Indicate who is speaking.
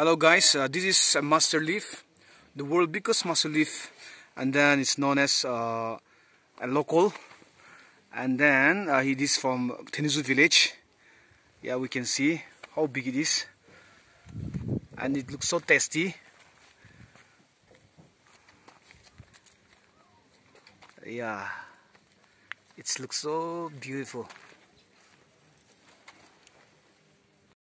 Speaker 1: Hello guys, uh, this is a uh, master leaf, the world biggest master leaf and then it's known as uh, a local and then uh, it is from Tenezu village. Yeah, we can see how big it is and it looks so tasty.
Speaker 2: Yeah, it looks so beautiful.